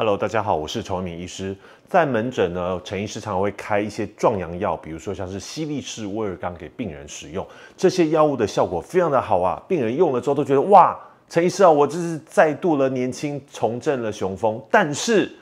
Hello，大家好，我是崇明医师。在门诊呢，陈医师常会开一些壮阳药，比如说像是西力士、威尔刚给病人使用。这些药物的效果非常的好啊，病人用了之后都觉得哇，陈医师啊，我这是再度了年轻，重振了雄风。但是，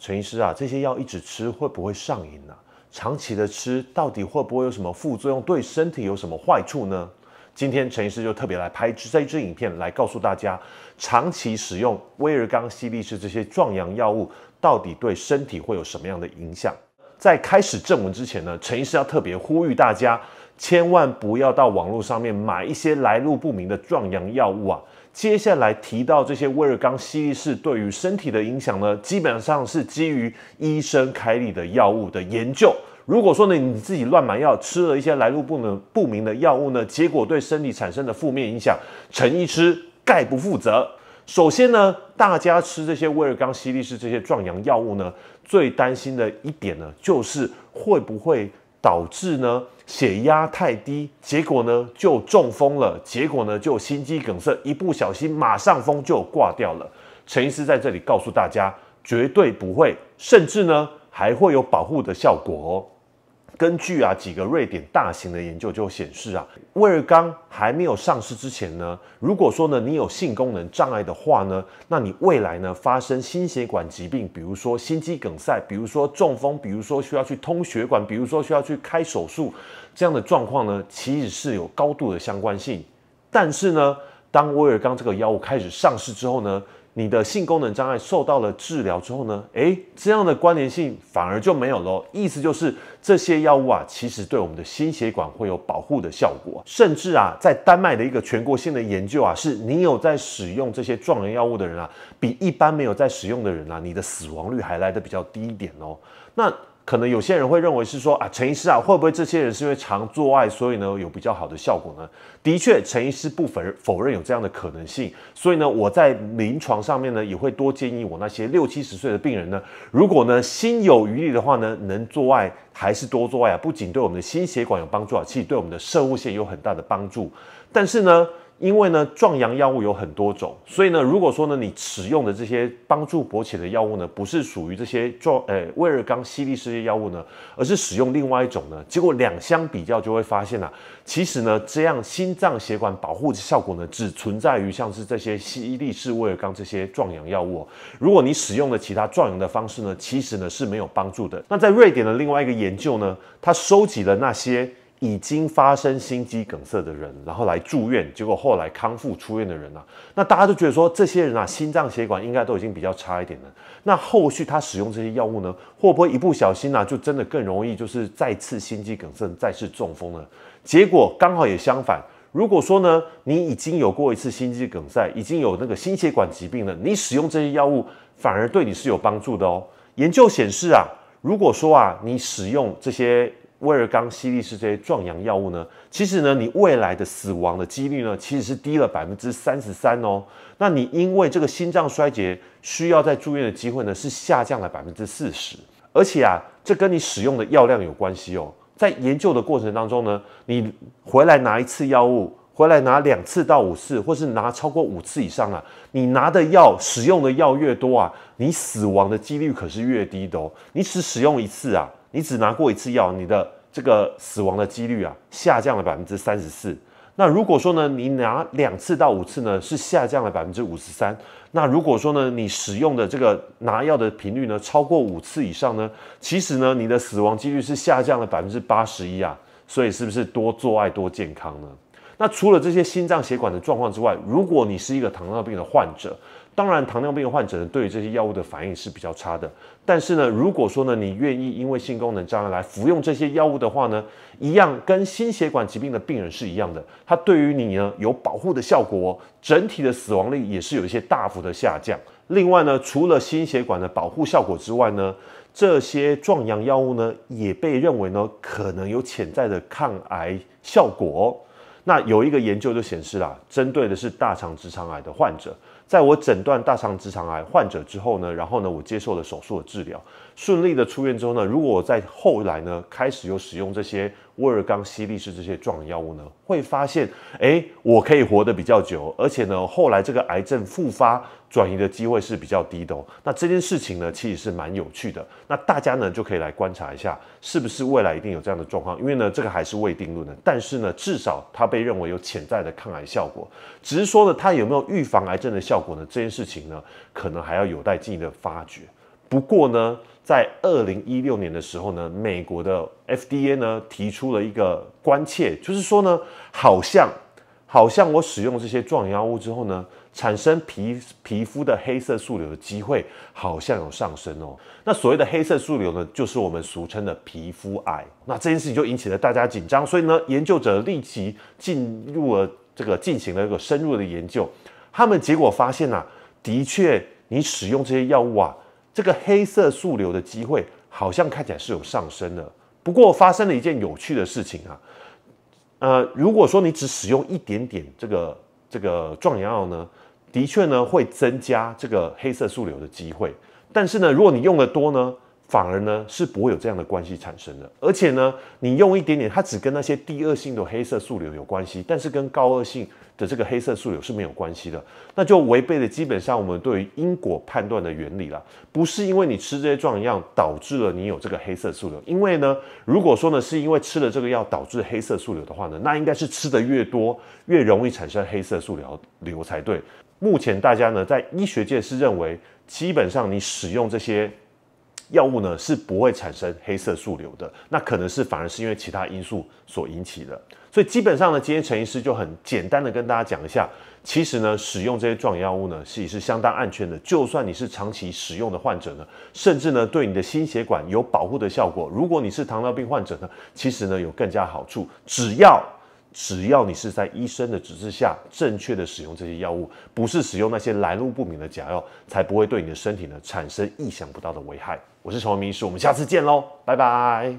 陈医师啊，这些药一直吃会不会上瘾呢？长期的吃到底会不会有什么副作用？对身体有什么坏处呢？今天陈医师就特别来拍这一支影片，来告诉大家，长期使用威尔刚、西力士这些壮阳药物，到底对身体会有什么样的影响？在开始正文之前呢，陈医师要特别呼吁大家，千万不要到网络上面买一些来路不明的壮阳药物啊！接下来提到这些威尔刚、西力士对于身体的影响呢，基本上是基于医生开立的药物的研究。如果说呢你自己乱买药吃了一些来路不能不明的药物呢，结果对身体产生的负面影响，陈医师概不负责。首先呢，大家吃这些威尔刚、西力士这些壮阳药物呢，最担心的一点呢，就是会不会导致呢血压太低，结果呢就中风了，结果呢就心肌梗塞，一不小心马上风就挂掉了。陈医师在这里告诉大家，绝对不会，甚至呢还会有保护的效果。哦。根据啊几个瑞典大型的研究就显示啊，威尔刚还没有上市之前呢，如果说呢你有性功能障碍的话呢，那你未来呢发生心血管疾病，比如说心肌梗塞，比如说中风，比如说需要去通血管，比如说需要去开手术这样的状况呢，其实是有高度的相关性。但是呢，当威尔刚这个药物开始上市之后呢。你的性功能障碍受到了治疗之后呢？诶，这样的关联性反而就没有喽。意思就是这些药物啊，其实对我们的心血管会有保护的效果。甚至啊，在丹麦的一个全国性的研究啊，是你有在使用这些壮阳药物的人啊，比一般没有在使用的人啊，你的死亡率还来得比较低一点哦。那。可能有些人会认为是说啊，陈医师啊，会不会这些人是因为常做爱，所以呢有比较好的效果呢？的确，陈医师不否否认有这样的可能性。所以呢，我在临床上面呢也会多建议我那些六七十岁的病人呢，如果呢心有余力的话呢，能做爱还是多做爱啊，不仅对我们的心血管有帮助啊，其实对我们的射物线有很大的帮助。但是呢。因为呢，壮阳药物有很多种，所以呢，如果说呢，你使用的这些帮助勃起的药物呢，不是属于这些壮，呃，威尔刚、西力士些药物呢，而是使用另外一种呢，结果两相比较就会发现啊，其实呢，这样心脏血管保护的效果呢，只存在于像是这些西力士、威尔刚这些壮阳药物。如果你使用的其他壮阳的方式呢，其实呢是没有帮助的。那在瑞典的另外一个研究呢，它收集了那些。已经发生心肌梗塞的人，然后来住院，结果后来康复出院的人呢？那大家都觉得说，这些人啊，心脏血管应该都已经比较差一点了。那后续他使用这些药物呢，会不会一不小心呢，就真的更容易就是再次心肌梗塞、再次中风了？结果刚好也相反。如果说呢，你已经有过一次心肌梗塞，已经有那个心血管疾病了，你使用这些药物反而对你是有帮助的哦。研究显示啊，如果说啊，你使用这些。威尔刚、西力士这些壮阳药物呢？其实呢，你未来的死亡的几率呢，其实是低了百分之三十三哦。那你因为这个心脏衰竭需要在住院的机会呢，是下降了百分之四十。而且啊，这跟你使用的药量有关系哦。在研究的过程当中呢，你回来拿一次药物，回来拿两次到五次，或是拿超过五次以上啊，你拿的药使用的药越多啊，你死亡的几率可是越低的哦。你只使用一次啊。你只拿过一次药，你的这个死亡的几率啊下降了百分之三十四。那如果说呢，你拿两次到五次呢，是下降了百分之五十三。那如果说呢，你使用的这个拿药的频率呢超过五次以上呢，其实呢，你的死亡几率是下降了百分之八十一啊。所以是不是多做爱多健康呢？那除了这些心脏血管的状况之外，如果你是一个糖尿病的患者，当然糖尿病患者呢对于这些药物的反应是比较差的。但是呢，如果说呢你愿意因为性功能障碍来服用这些药物的话呢，一样跟心血管疾病的病人是一样的，它对于你呢有保护的效果，整体的死亡率也是有一些大幅的下降。另外呢，除了心血管的保护效果之外呢，这些壮阳药物呢也被认为呢可能有潜在的抗癌效果。那有一个研究就显示啦，针对的是大肠直肠癌的患者。在我诊断大肠直肠癌患者之后呢，然后呢，我接受了手术的治疗，顺利的出院之后呢，如果我在后来呢开始有使用这些威尔刚西利士这些壮药物呢，会发现，哎，我可以活得比较久，而且呢，后来这个癌症复发转移的机会是比较低的。哦。那这件事情呢，其实是蛮有趣的。那大家呢就可以来观察一下，是不是未来一定有这样的状况？因为呢，这个还是未定论的。但是呢，至少它被认为有潜在的抗癌效果，只是说呢，它有没有预防癌症的效果？果呢这件事情呢，可能还要有待进一步的发掘。不过呢，在二零一六年的时候呢，美国的 FDA 呢提出了一个关切，就是说呢，好像好像我使用这些壮阳药物之后呢，产生皮皮肤的黑色素瘤的机会好像有上升哦。那所谓的黑色素瘤呢，就是我们俗称的皮肤癌。那这件事情就引起了大家紧张，所以呢，研究者立即进入了这个进行了一个深入的研究。他们结果发现啊，的确，你使用这些药物啊，这个黑色素瘤的机会好像看起来是有上升的。不过发生了一件有趣的事情啊，呃，如果说你只使用一点点这个这个壮阳药呢，的确呢会增加这个黑色素瘤的机会。但是呢，如果你用的多呢，反而呢是不会有这样的关系产生的，而且呢，你用一点点，它只跟那些低恶性的黑色素瘤有关系，但是跟高恶性的这个黑色素瘤是没有关系的，那就违背了基本上我们对于因果判断的原理了。不是因为你吃这些壮阳导致了你有这个黑色素瘤，因为呢，如果说呢是因为吃了这个药导致黑色素瘤的话呢，那应该是吃的越多越容易产生黑色素瘤瘤才对。目前大家呢在医学界是认为，基本上你使用这些。药物呢是不会产生黑色素瘤的，那可能是反而是因为其他因素所引起的。所以基本上呢，今天陈医师就很简单的跟大家讲一下，其实呢，使用这些壮阳药物呢，其实是相当安全的。就算你是长期使用的患者呢，甚至呢，对你的心血管有保护的效果。如果你是糖尿病患者呢，其实呢有更加好处。只要只要你是在医生的指示下正确的使用这些药物，不是使用那些来路不明的假药，才不会对你的身体呢产生意想不到的危害。我是陈宏明叔，我们下次见喽，拜拜。